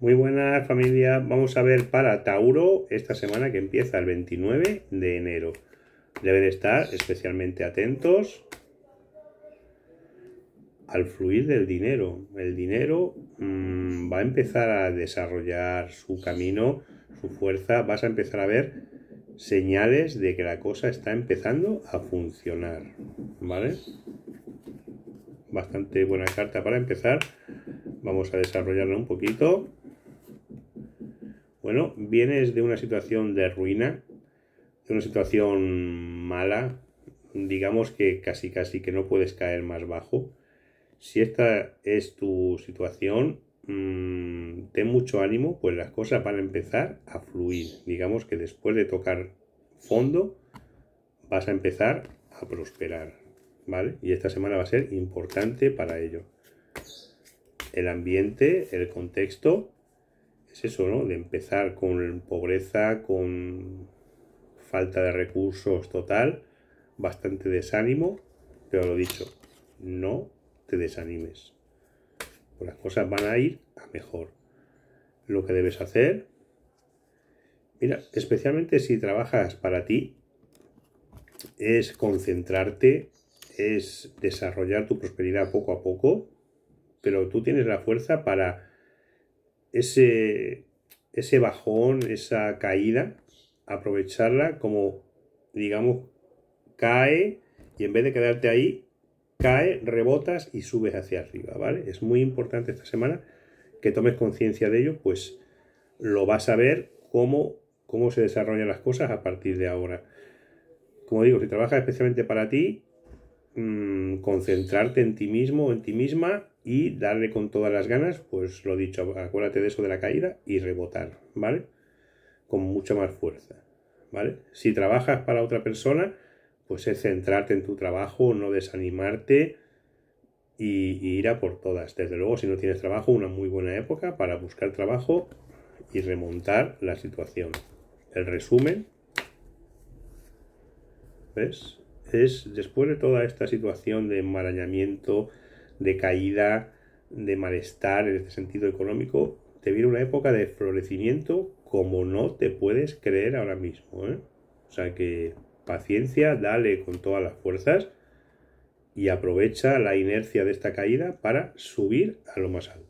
Muy buenas familia, vamos a ver para Tauro esta semana que empieza el 29 de enero. Deben estar especialmente atentos al fluir del dinero. El dinero mm, va a empezar a desarrollar su camino, su fuerza, vas a empezar a ver señales de que la cosa está empezando a funcionar. ¿Vale? Bastante buena carta para empezar. Vamos a desarrollarla un poquito. Bueno, vienes de una situación de ruina, de una situación mala, digamos que casi casi que no puedes caer más bajo. Si esta es tu situación, mm, ten mucho ánimo, pues las cosas van a empezar a fluir. Digamos que después de tocar fondo, vas a empezar a prosperar, ¿vale? Y esta semana va a ser importante para ello. El ambiente, el contexto, es eso, ¿no? De empezar con pobreza, con falta de recursos total, bastante desánimo, pero lo dicho, no te desanimes. las cosas van a ir a mejor. Lo que debes hacer, mira, especialmente si trabajas para ti, es concentrarte, es desarrollar tu prosperidad poco a poco, pero tú tienes la fuerza para ese, bajón, esa caída, aprovecharla como, digamos, cae y en vez de quedarte ahí, cae, rebotas y subes hacia arriba, ¿vale? Es muy importante esta semana que tomes conciencia de ello, pues lo vas a ver cómo, cómo se desarrollan las cosas a partir de ahora. Como digo, si trabajas especialmente para ti, Mm, concentrarte en ti mismo o en ti misma y darle con todas las ganas, pues lo dicho, acuérdate de eso de la caída y rebotar, ¿vale? Con mucha más fuerza, ¿vale? Si trabajas para otra persona, pues es centrarte en tu trabajo, no desanimarte y, ir a por todas. Desde luego, si no tienes trabajo, una muy buena época para buscar trabajo y remontar la situación. El resumen, ¿ves? después de toda esta situación de enmarañamiento, de caída, de malestar en este sentido económico, te viene una época de florecimiento como no te puedes creer ahora mismo. ¿eh? O sea que paciencia, dale con todas las fuerzas y aprovecha la inercia de esta caída para subir a lo más alto.